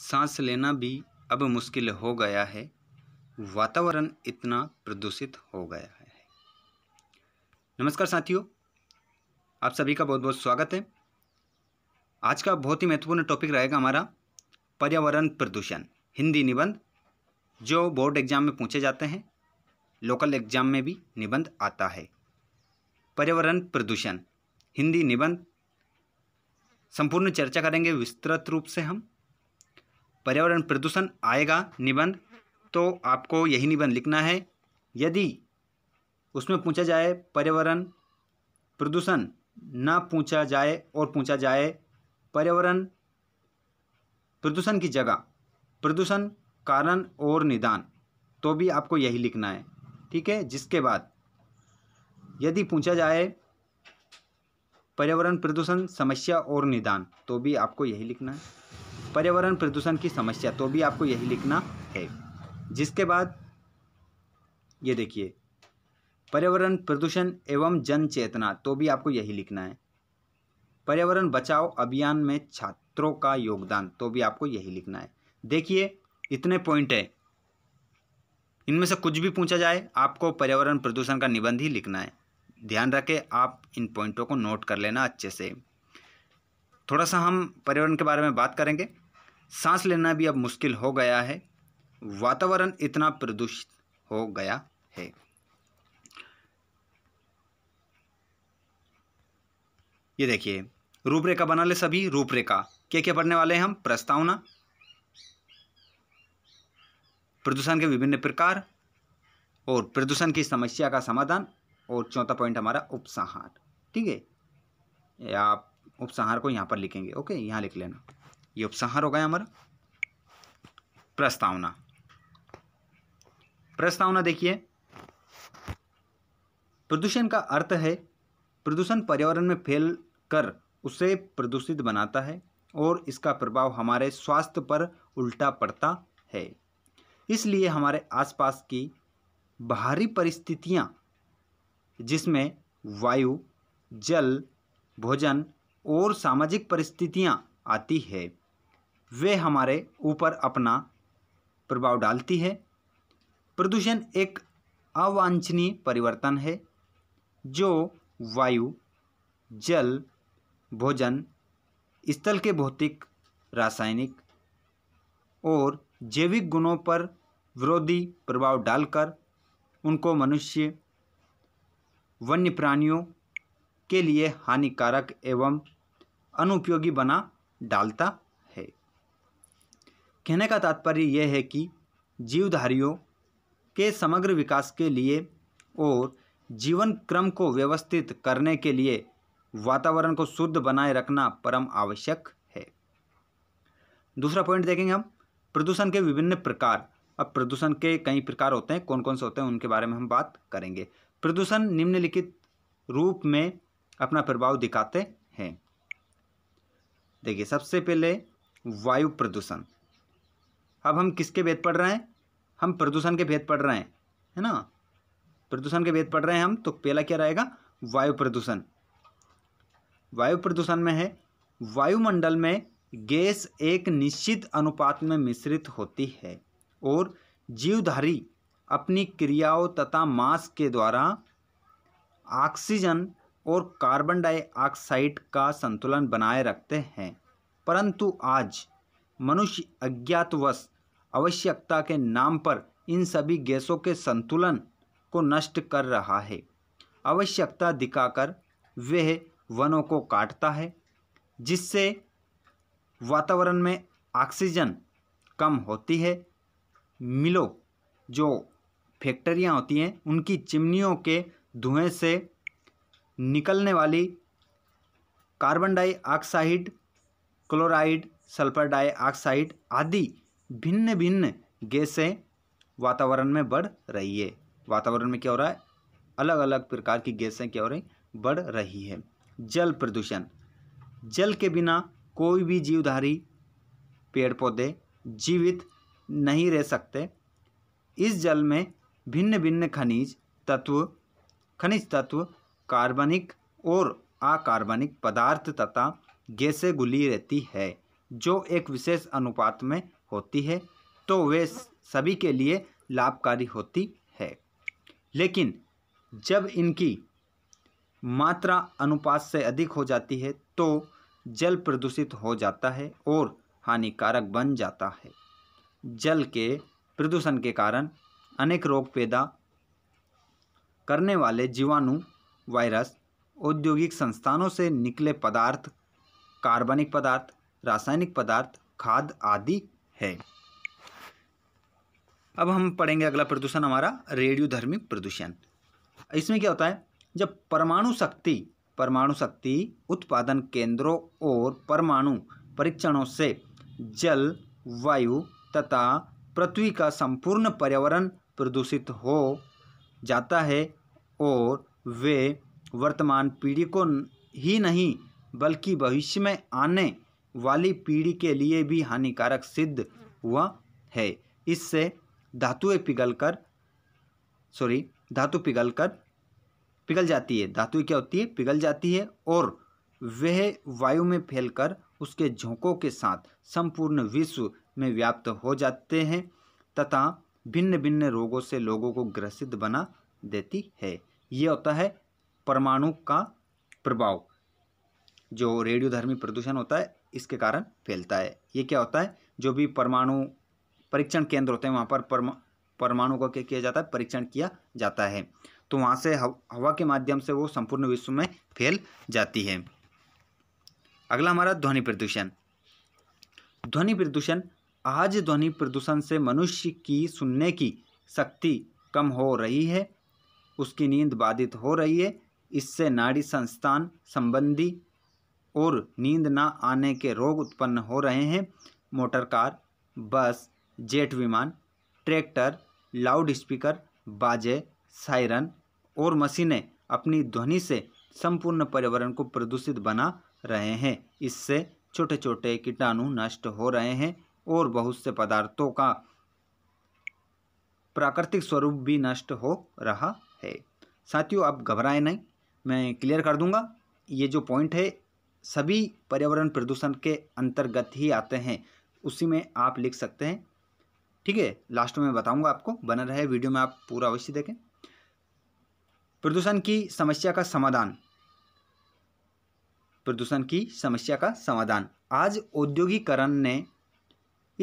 सांस लेना भी अब मुश्किल हो गया है वातावरण इतना प्रदूषित हो गया है नमस्कार साथियों आप सभी का बहुत बहुत स्वागत है आज का बहुत ही महत्वपूर्ण टॉपिक रहेगा हमारा पर्यावरण प्रदूषण हिंदी निबंध जो बोर्ड एग्जाम में पूछे जाते हैं लोकल एग्जाम में भी निबंध आता है पर्यावरण प्रदूषण हिंदी निबंध संपूर्ण चर्चा करेंगे विस्तृत रूप से हम पर्यावरण प्रदूषण आएगा निबंध तो आपको यही निबंध लिखना है यदि उसमें पूछा जाए पर्यावरण प्रदूषण ना पूछा जाए और पूछा जाए पर्यावरण प्रदूषण की जगह प्रदूषण कारण और निदान तो भी आपको यही लिखना है ठीक है जिसके बाद यदि पूछा जाए पर्यावरण प्रदूषण समस्या और निदान तो भी आपको यही लिखना है पर्यावरण प्रदूषण की समस्या तो भी आपको यही लिखना है जिसके बाद ये देखिए पर्यावरण प्रदूषण एवं जन चेतना तो भी आपको यही लिखना है पर्यावरण बचाओ अभियान में छात्रों का योगदान तो भी आपको यही लिखना है देखिए इतने पॉइंट है इनमें से कुछ भी पूछा जाए आपको पर्यावरण प्रदूषण का निबंध ही लिखना है ध्यान रखें आप इन पॉइंटों को नोट कर लेना अच्छे से थोड़ा सा हम पर्यावरण के बारे में बात करेंगे सांस लेना भी अब मुश्किल हो गया है वातावरण इतना प्रदूषित हो गया है ये देखिए रूपरेखा बना ले सभी रूपरेखा क्या क्या पढ़ने वाले हैं हम प्रस्तावना प्रदूषण के विभिन्न प्रकार और प्रदूषण की समस्या का समाधान और चौथा पॉइंट हमारा उपसंहार ठीक है आप उपसंहार को यहाँ पर लिखेंगे ओके यहाँ लिख लेना ये उपसंहार हो गया हमारा प्रस्तावना प्रस्तावना देखिए प्रदूषण का अर्थ है प्रदूषण पर्यावरण में फैल कर उसे प्रदूषित बनाता है और इसका प्रभाव हमारे स्वास्थ्य पर उल्टा पड़ता है इसलिए हमारे आसपास की बाहरी परिस्थितियाँ जिसमें वायु जल भोजन और सामाजिक परिस्थितियाँ आती है वे हमारे ऊपर अपना प्रभाव डालती है प्रदूषण एक अवांछनीय परिवर्तन है जो वायु जल भोजन स्थल के भौतिक रासायनिक और जैविक गुणों पर विरोधी प्रभाव डालकर उनको मनुष्य वन्य प्राणियों के लिए हानिकारक एवं अनुपयोगी बना डालता कहने का तात्पर्य यह है कि जीवधारियों के समग्र विकास के लिए और जीवन क्रम को व्यवस्थित करने के लिए वातावरण को शुद्ध बनाए रखना परम आवश्यक है दूसरा पॉइंट देखेंगे हम प्रदूषण के विभिन्न प्रकार अब प्रदूषण के कई प्रकार होते हैं कौन कौन से होते हैं उनके बारे में हम बात करेंगे प्रदूषण निम्नलिखित रूप में अपना प्रभाव दिखाते हैं देखिए सबसे पहले वायु प्रदूषण अब हम किसके भेद पढ़ रहे हैं हम प्रदूषण के भेद पढ़ रहे हैं है ना प्रदूषण के भेद पढ़ रहे हैं हम तो पहला क्या रहेगा वायु प्रदूषण वायु प्रदूषण में है वायुमंडल में गैस एक निश्चित अनुपात में मिश्रित होती है और जीवधारी अपनी क्रियाओं तथा मांस के द्वारा ऑक्सीजन और कार्बन डाइऑक्साइड का संतुलन बनाए रखते हैं परंतु आज मनुष्य अज्ञातवश आवश्यकता के नाम पर इन सभी गैसों के संतुलन को नष्ट कर रहा है आवश्यकता दिखाकर वह वनों को काटता है जिससे वातावरण में ऑक्सीजन कम होती है मिलो जो फैक्ट्रियाँ होती हैं उनकी चिमनियों के धुएं से निकलने वाली carbon dioxide chloride sulphur dioxide आदि भिन्न भिन्न गैसें वातावरण में बढ़ रही है वातावरण में क्या हो रहा है अलग अलग प्रकार की गैसें क्या हो रही बढ़ रही है जल प्रदूषण जल के बिना कोई भी जीवधारी पेड़ पौधे जीवित नहीं रह सकते इस जल में भिन्न भिन्न खनिज तत्व खनिज तत्व कार्बनिक और अकार्बनिक पदार्थ तथा गैसें घुली रहती है जो एक विशेष अनुपात में होती है तो वे सभी के लिए लाभकारी होती है लेकिन जब इनकी मात्रा अनुपात से अधिक हो जाती है तो जल प्रदूषित हो जाता है और हानिकारक बन जाता है जल के प्रदूषण के कारण अनेक रोग पैदा करने वाले जीवाणु वायरस औद्योगिक संस्थानों से निकले पदार्थ कार्बनिक पदार्थ रासायनिक पदार्थ खाद आदि है अब हम पढ़ेंगे अगला प्रदूषण हमारा रेडियोधर्मी प्रदूषण इसमें क्या होता है जब परमाणु शक्ति परमाणु शक्ति उत्पादन केंद्रों और परमाणु परीक्षणों से जल वायु तथा पृथ्वी का संपूर्ण पर्यावरण प्रदूषित हो जाता है और वे वर्तमान पीढ़ी को ही नहीं बल्कि भविष्य में आने वाली पीढ़ी के लिए भी हानिकारक सिद्ध हुआ है इससे धातुएं पिघलकर सॉरी धातु पिघलकर पिघल जाती है धातु क्या होती है पिघल जाती है और वह वायु में फैलकर उसके झोंकों के साथ संपूर्ण विश्व में व्याप्त हो जाते हैं तथा भिन्न भिन्न रोगों से लोगों को ग्रसित बना देती है यह होता है परमाणु का प्रभाव जो रेडियोधर्मी प्रदूषण होता है इसके कारण फैलता है ये क्या होता है जो भी परमाणु परीक्षण केंद्र होते हैं वहाँ पर परमाणु का क्या किया जाता है परीक्षण किया जाता है तो वहाँ से हवा के माध्यम से वो संपूर्ण विश्व में फैल जाती है अगला हमारा ध्वनि प्रदूषण ध्वनि प्रदूषण आज ध्वनि प्रदूषण से मनुष्य की सुनने की शक्ति कम हो रही है उसकी नींद बाधित हो रही है इससे नाड़ी संस्थान संबंधी और नींद ना आने के रोग उत्पन्न हो रहे हैं मोटर कार बस जेट विमान ट्रैक्टर लाउड स्पीकर बाजे सायरन और मशीनें अपनी ध्वनि से संपूर्ण पर्यावरण को प्रदूषित बना रहे हैं इससे छोटे छोटे कीटाणु नष्ट हो रहे हैं और बहुत से पदार्थों का प्राकृतिक स्वरूप भी नष्ट हो रहा है साथियों आप घबराएं नहीं मैं क्लियर कर दूंगा ये जो पॉइंट है सभी पर्यावरण प्रदूषण के अंतर्गत ही आते हैं उसी में आप लिख सकते हैं ठीक है लास्ट में बताऊंगा आपको बना रहे वीडियो में आप पूरा अवश्य देखें प्रदूषण की समस्या का समाधान प्रदूषण की समस्या का समाधान आज औद्योगिकरण ने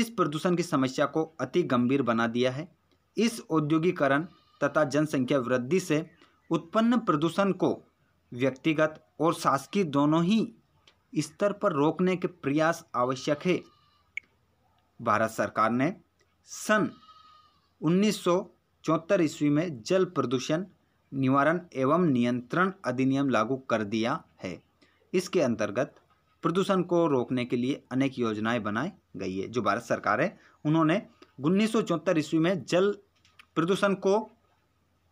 इस प्रदूषण की समस्या को अति गंभीर बना दिया है इस औद्योगिकरण तथा जनसंख्या वृद्धि से उत्पन्न प्रदूषण को व्यक्तिगत और शासकीय दोनों ही स्तर पर रोकने के प्रयास आवश्यक है भारत सरकार ने सन उन्नीस चौहत्तर ईस्वी में जल प्रदूषण निवारण एवं नियंत्रण अधिनियम लागू कर दिया है इसके अंतर्गत प्रदूषण को रोकने के लिए अनेक योजनाएं बनाई गई है जो भारत सरकार है उन्होंने उन्नीस सौ ईस्वी में जल प्रदूषण को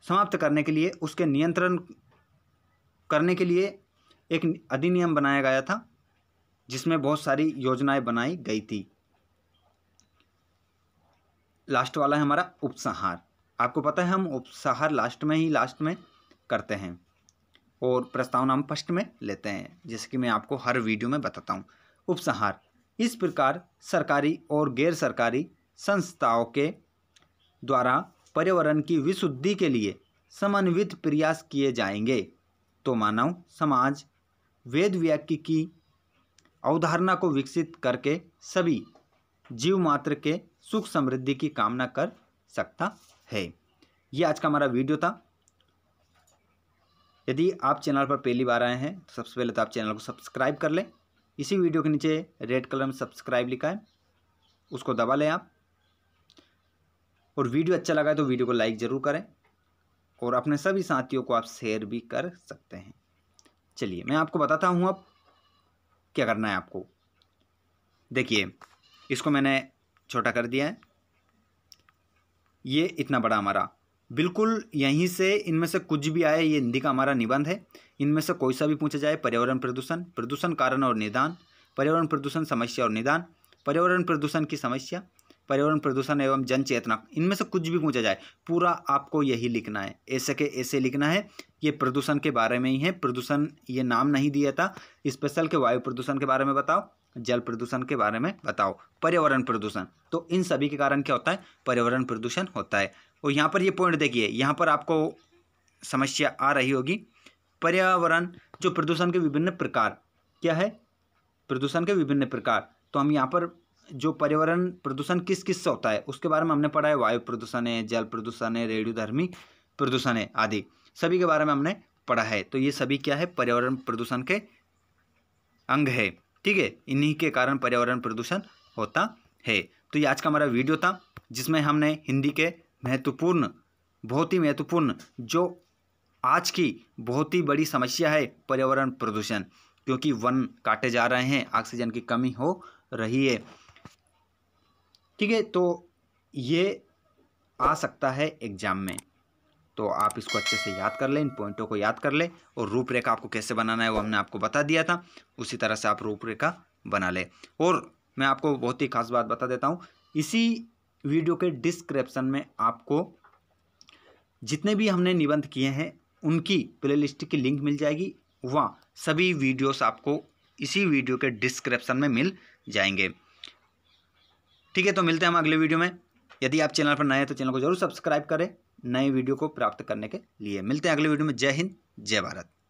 समाप्त करने के लिए उसके नियंत्रण करने के लिए एक अधिनियम बनाया गया था जिसमें बहुत सारी योजनाएं बनाई गई थी लास्ट वाला है हमारा उपसंहार आपको पता है हम उपसंहार लास्ट में ही लास्ट में करते हैं और प्रस्तावना हम फर्स्ट में लेते हैं जैसे कि मैं आपको हर वीडियो में बताता हूँ उपसंहार इस प्रकार सरकारी और गैर सरकारी संस्थाओं के द्वारा पर्यावरण की विशुद्धि के लिए समन्वित प्रयास किए जाएंगे तो मानव समाज वेद व्याख्य की अवधारणा को विकसित करके सभी जीव मात्र के सुख समृद्धि की कामना कर सकता है ये आज का हमारा वीडियो था यदि आप चैनल पर पहली बार आए हैं तो सबसे पहले तो आप चैनल को सब्सक्राइब कर लें इसी वीडियो के नीचे रेड कलर में सब्सक्राइब लिखा है उसको दबा लें आप और वीडियो अच्छा लगा है तो वीडियो को लाइक ज़रूर करें और अपने सभी साथियों को आप शेयर भी कर सकते हैं चलिए मैं आपको बताता हूँ अब क्या करना है आपको देखिए इसको मैंने छोटा कर दिया है ये इतना बड़ा हमारा बिल्कुल यहीं से इनमें से कुछ भी आए ये हिंदी का हमारा निबंध है इनमें से कोई सा भी पूछा जाए पर्यावरण प्रदूषण प्रदूषण कारण और निदान पर्यावरण प्रदूषण समस्या और निदान पर्यावरण प्रदूषण की समस्या पर्यावरण प्रदूषण एवं जन चेतना इनमें से कुछ भी पूछा जाए पूरा आपको यही लिखना है ऐसे के ऐसे लिखना है ये प्रदूषण के बारे में ही है प्रदूषण ये नाम नहीं दिया था स्पेशल के वायु प्रदूषण के बारे में बताओ जल प्रदूषण के बारे में बताओ पर्यावरण प्रदूषण तो इन सभी के कारण क्या होता है पर्यावरण प्रदूषण होता है और यहाँ पर ये पॉइंट देखिए यहाँ पर आपको समस्या आ रही होगी पर्यावरण जो प्रदूषण के विभिन्न प्रकार क्या है प्रदूषण के विभिन्न प्रकार तो हम यहाँ पर जो पर्यावरण प्रदूषण किस किस से होता है उसके बारे में हमने पढ़ा है वायु प्रदूषण है जल प्रदूषण है रेडियोधर्मी प्रदूषण है आदि सभी के बारे में हमने पढ़ा है तो ये सभी क्या है पर्यावरण प्रदूषण के अंग है ठीक है इन्हीं के कारण पर्यावरण प्रदूषण होता है तो ये आज का हमारा वीडियो था जिसमें हमने हिंदी के महत्वपूर्ण बहुत ही महत्वपूर्ण जो आज की बहुत ही बड़ी समस्या है पर्यावरण प्रदूषण क्योंकि वन काटे जा रहे हैं ऑक्सीजन की कमी हो रही है ठीक है तो ये आ सकता है एग्ज़ाम में तो आप इसको अच्छे से याद कर लें इन पॉइंटों को याद कर लें और रूपरेखा आपको कैसे बनाना है वो हमने आपको बता दिया था उसी तरह से आप रूपरेखा बना लें और मैं आपको बहुत ही खास बात बता देता हूँ इसी वीडियो के डिस्क्रिप्शन में आपको जितने भी हमने निबंध किए हैं उनकी प्लेलिस्ट की लिंक मिल जाएगी वहाँ सभी वीडियोस आपको इसी वीडियो के डिस्क्रिप्शन में मिल जाएंगे ठीक है तो मिलते हैं हम अगले वीडियो में यदि आप चैनल पर नए हैं तो चैनल को जरूर सब्सक्राइब करें नए वीडियो को प्राप्त करने के लिए मिलते हैं अगले वीडियो में जय हिंद जय भारत